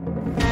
Thank you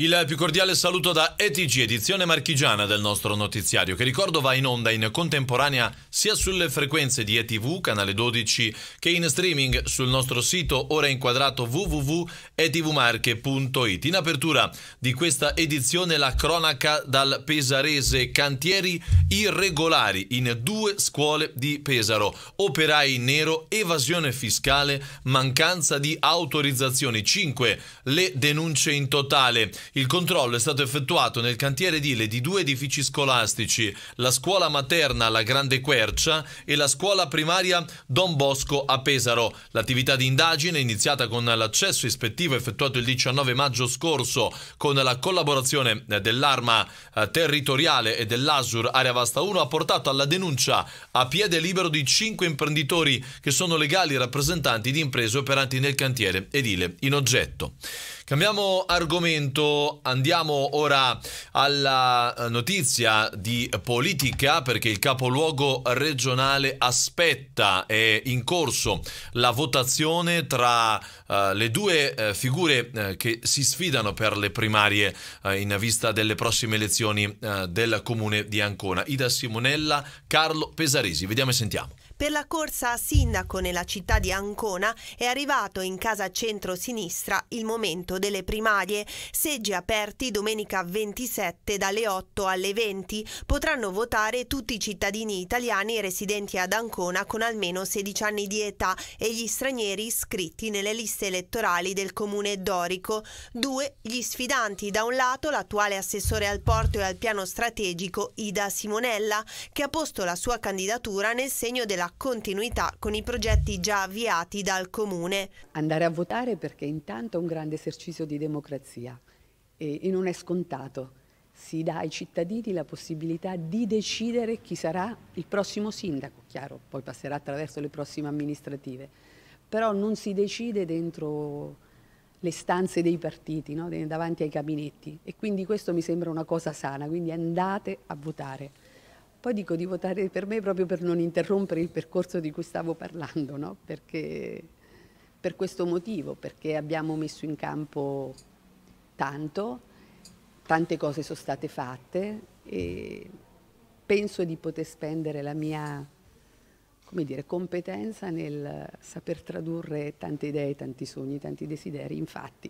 Il più cordiale saluto da ETG, edizione marchigiana del nostro notiziario, che ricordo va in onda in contemporanea sia sulle frequenze di ETV, canale 12, che in streaming sul nostro sito ora inquadrato www.etvmarche.it. In apertura di questa edizione la cronaca dal pesarese cantieri irregolari in due scuole di Pesaro, operai nero, evasione fiscale, mancanza di autorizzazioni, 5 le denunce in totale. Il controllo è stato effettuato nel cantiere edile di due edifici scolastici, la scuola materna La Grande Quercia e la scuola primaria Don Bosco a Pesaro. L'attività di indagine, iniziata con l'accesso ispettivo effettuato il 19 maggio scorso con la collaborazione dell'Arma eh, Territoriale e dell'Asur Area Vasta 1, ha portato alla denuncia a piede libero di cinque imprenditori che sono legali rappresentanti di imprese operanti nel cantiere edile in oggetto. Cambiamo argomento, andiamo ora alla eh, notizia di politica perché il capoluogo regionale aspetta, è in corso la votazione tra uh, le due uh, figure uh, che si sfidano per le primarie in vista delle prossime elezioni del comune di Ancona, Ida Simonella, Carlo Pesaresi. Vediamo e sentiamo per la corsa a sindaco nella città di Ancona è arrivato in casa centro-sinistra il momento delle primarie. Seggi aperti domenica 27 dalle 8 alle 20. Potranno votare tutti i cittadini italiani residenti ad Ancona con almeno 16 anni di età e gli stranieri iscritti nelle liste elettorali del comune dorico. Due, gli sfidanti. Da un lato l'attuale assessore al porto e al piano strategico Ida Simonella, che ha posto la sua candidatura nel segno della continuità con i progetti già avviati dal Comune. Andare a votare perché intanto è un grande esercizio di democrazia e, e non è scontato. Si dà ai cittadini la possibilità di decidere chi sarà il prossimo sindaco, chiaro, poi passerà attraverso le prossime amministrative, però non si decide dentro le stanze dei partiti, no? davanti ai gabinetti e quindi questo mi sembra una cosa sana, quindi andate a votare. Poi dico di votare per me proprio per non interrompere il percorso di cui stavo parlando, no? perché, per questo motivo, perché abbiamo messo in campo tanto, tante cose sono state fatte e penso di poter spendere la mia dire, competenza nel saper tradurre tante idee, tanti sogni, tanti desideri in fatti.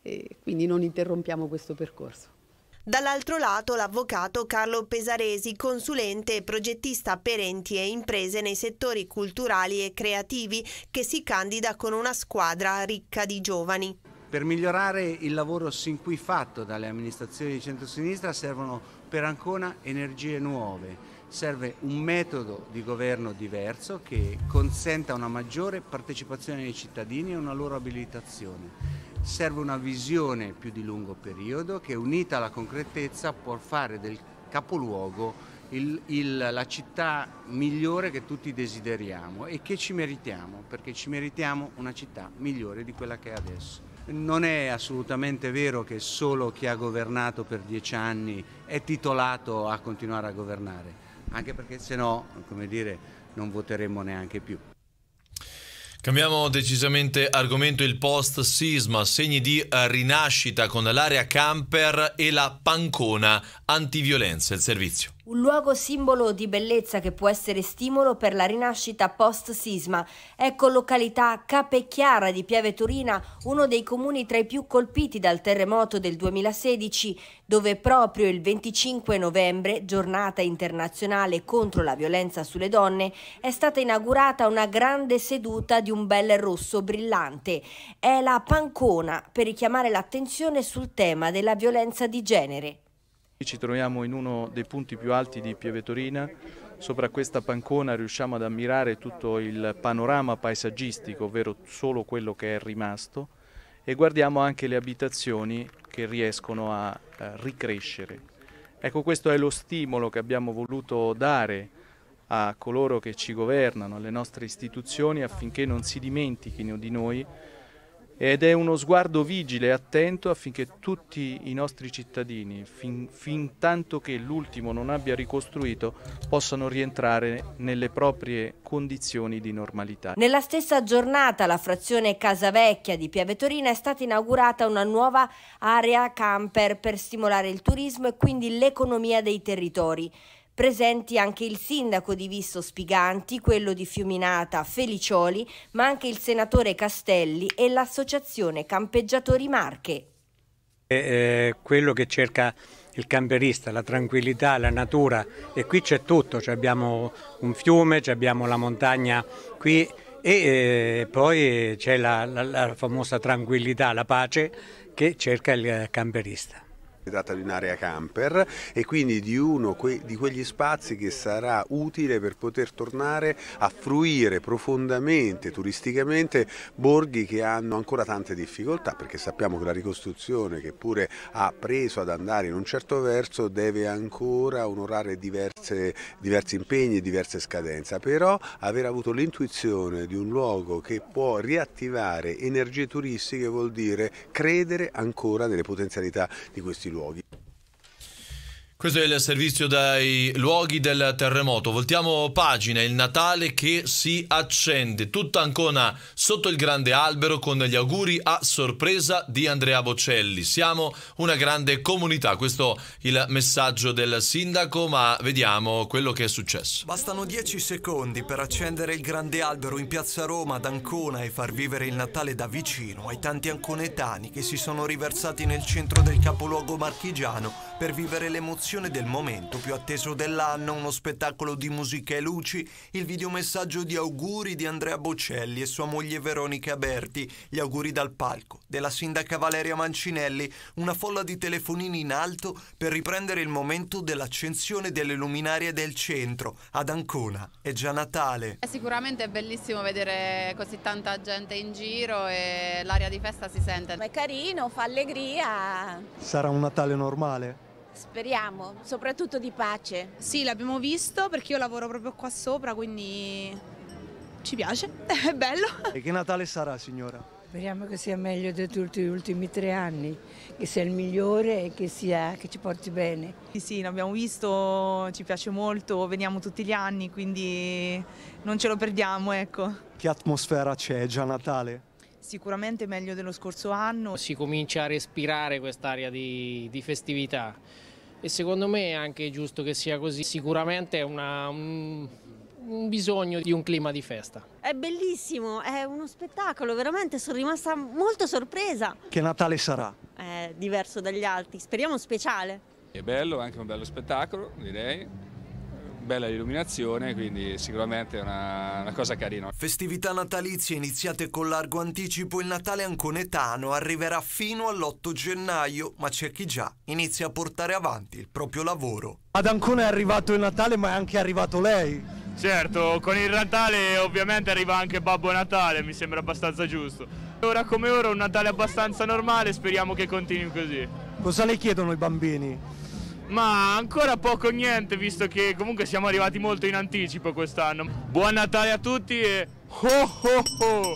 E quindi non interrompiamo questo percorso. Dall'altro lato l'avvocato Carlo Pesaresi, consulente e progettista per enti e imprese nei settori culturali e creativi, che si candida con una squadra ricca di giovani. Per migliorare il lavoro sin qui fatto dalle amministrazioni di centrosinistra servono per Ancona energie nuove, serve un metodo di governo diverso che consenta una maggiore partecipazione dei cittadini e una loro abilitazione serve una visione più di lungo periodo che unita alla concretezza può fare del capoluogo il, il, la città migliore che tutti desideriamo e che ci meritiamo, perché ci meritiamo una città migliore di quella che è adesso. Non è assolutamente vero che solo chi ha governato per dieci anni è titolato a continuare a governare, anche perché se no, come dire, non voteremo neanche più. Cambiamo decisamente argomento il post sisma, segni di rinascita con l'area camper e la pancona antiviolenza, il servizio. Un luogo simbolo di bellezza che può essere stimolo per la rinascita post-sisma. Ecco località Capecchiara di Pieve Turina, uno dei comuni tra i più colpiti dal terremoto del 2016, dove proprio il 25 novembre, giornata internazionale contro la violenza sulle donne, è stata inaugurata una grande seduta di un bel rosso brillante. È la pancona per richiamare l'attenzione sul tema della violenza di genere. Ci troviamo in uno dei punti più alti di Pievetorina, sopra questa pancona riusciamo ad ammirare tutto il panorama paesaggistico, ovvero solo quello che è rimasto, e guardiamo anche le abitazioni che riescono a eh, ricrescere. Ecco questo è lo stimolo che abbiamo voluto dare a coloro che ci governano, alle nostre istituzioni affinché non si dimentichino di noi ed è uno sguardo vigile e attento affinché tutti i nostri cittadini, fin, fin tanto che l'ultimo non abbia ricostruito, possano rientrare nelle proprie condizioni di normalità. Nella stessa giornata la frazione Casavecchia di Piave Torina è stata inaugurata una nuova area camper per stimolare il turismo e quindi l'economia dei territori. Presenti anche il sindaco di Visto Spiganti, quello di Fiuminata Felicioli, ma anche il senatore Castelli e l'associazione Campeggiatori Marche. È eh, eh, quello che cerca il camperista, la tranquillità, la natura e qui c'è tutto, c abbiamo un fiume, abbiamo la montagna qui e eh, poi c'è la, la, la famosa tranquillità, la pace che cerca il camperista. Si tratta di un'area camper e quindi di uno di quegli spazi che sarà utile per poter tornare a fruire profondamente, turisticamente, borghi che hanno ancora tante difficoltà perché sappiamo che la ricostruzione che pure ha preso ad andare in un certo verso deve ancora onorare diverse, diversi impegni e diverse scadenze, però aver avuto l'intuizione di un luogo che può riattivare energie turistiche vuol dire credere ancora nelle potenzialità di questi luoghi. Questo è il servizio dai luoghi del terremoto. Voltiamo pagina, il Natale che si accende. Tutta Ancona sotto il grande albero con gli auguri a sorpresa di Andrea Bocelli. Siamo una grande comunità, questo è il messaggio del sindaco, ma vediamo quello che è successo. Bastano dieci secondi per accendere il grande albero in piazza Roma ad Ancona e far vivere il Natale da vicino ai tanti anconetani che si sono riversati nel centro del capoluogo marchigiano per vivere l'emozione del momento più atteso dell'anno, uno spettacolo di musica e luci, il videomessaggio di auguri di Andrea Bocelli e sua moglie Veronica Berti, gli auguri dal palco, della sindaca Valeria Mancinelli, una folla di telefonini in alto per riprendere il momento dell'accensione delle luminarie del centro, ad Ancona. È già Natale. È sicuramente è bellissimo vedere così tanta gente in giro e l'aria di festa si sente. Ma è carino, fa allegria. Sarà un Natale normale? Speriamo, soprattutto di pace. Sì, l'abbiamo visto perché io lavoro proprio qua sopra, quindi ci piace, è bello. E che Natale sarà, signora? Speriamo che sia meglio di tutti gli ultimi tre anni, che sia il migliore e che, sia, che ci porti bene. Sì, sì, l'abbiamo visto, ci piace molto, veniamo tutti gli anni, quindi non ce lo perdiamo, ecco. Che atmosfera c'è, già Natale? Sicuramente meglio dello scorso anno. Si comincia a respirare quest'area di, di, festività e secondo me è anche giusto che sia così. Sicuramente è una, un, un bisogno di un clima di festa. È bellissimo, è uno spettacolo, veramente sono rimasta molto sorpresa. Che Natale sarà? È diverso dagli altri, speriamo speciale. È bello, è anche un bello spettacolo, direi bella illuminazione, quindi sicuramente è una, una, cosa carina. Festività natalizie iniziate con largo anticipo, il Natale anconetano arriverà fino all'8 gennaio, ma c'è chi già inizia a portare avanti il proprio lavoro. Ad Ancona è arrivato il Natale, ma è anche arrivato lei. Certo, con il Natale ovviamente arriva anche Babbo Natale, mi sembra abbastanza giusto. Ora come ora un Natale abbastanza normale, speriamo che continui così. Cosa le chiedono i bambini? ma ancora poco o niente visto che comunque siamo arrivati molto in anticipo quest'anno. Buon Natale a tutti e ho ho ho!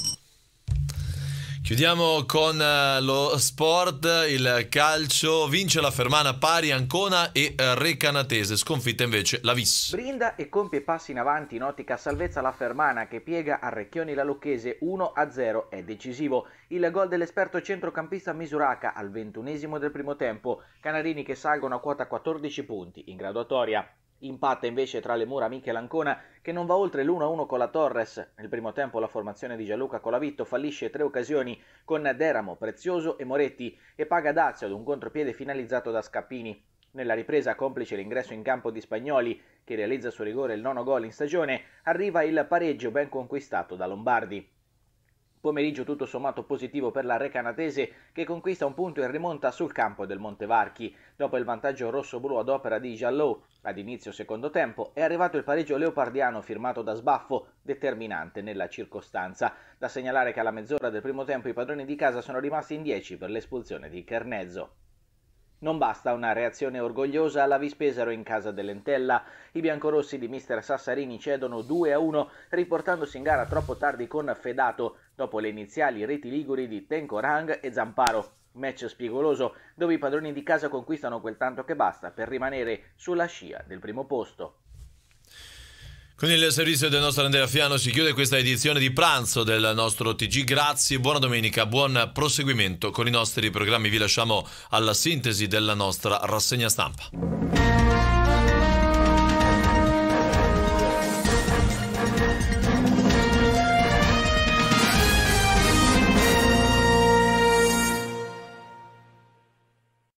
Chiudiamo con eh, lo sport, il calcio, vince la Fermana pari Ancona e eh, Recanatese, sconfitta invece la Viss. Brinda e compie passi in avanti in ottica salvezza la Fermana che piega a Recchioni la Lucchese 1-0, è decisivo. Il gol dell'esperto centrocampista Misuraca al ventunesimo del primo tempo, Canarini che salgono a quota 14 punti in graduatoria. Impatta invece tra le mura Michel Ancona che non va oltre l'1-1 con la Torres. Nel primo tempo la formazione di Gianluca Colavitto fallisce tre occasioni con Deramo, Prezioso e Moretti e paga Dazio ad un contropiede finalizzato da Scappini. Nella ripresa complice l'ingresso in campo di Spagnoli che realizza su rigore il nono gol in stagione arriva il pareggio ben conquistato da Lombardi. Pomeriggio tutto sommato positivo per la Recanatese che conquista un punto in rimonta sul campo del Montevarchi. Dopo il vantaggio rosso-blu ad opera di Jallow ad inizio secondo tempo è arrivato il pareggio leopardiano firmato da Sbaffo, determinante nella circostanza. Da segnalare che alla mezz'ora del primo tempo i padroni di casa sono rimasti in 10 per l'espulsione di Carnezzo. Non basta una reazione orgogliosa alla Vispesaro in casa dell'Entella. I biancorossi di mister Sassarini cedono 2-1, riportandosi in gara troppo tardi con Fedato, dopo le iniziali reti liguri di Tencorang e Zamparo. Match spigoloso, dove i padroni di casa conquistano quel tanto che basta per rimanere sulla scia del primo posto. Con il servizio del nostro Andrea Fiano si chiude questa edizione di pranzo del nostro TG. Grazie, buona domenica, buon proseguimento con i nostri programmi. Vi lasciamo alla sintesi della nostra rassegna stampa.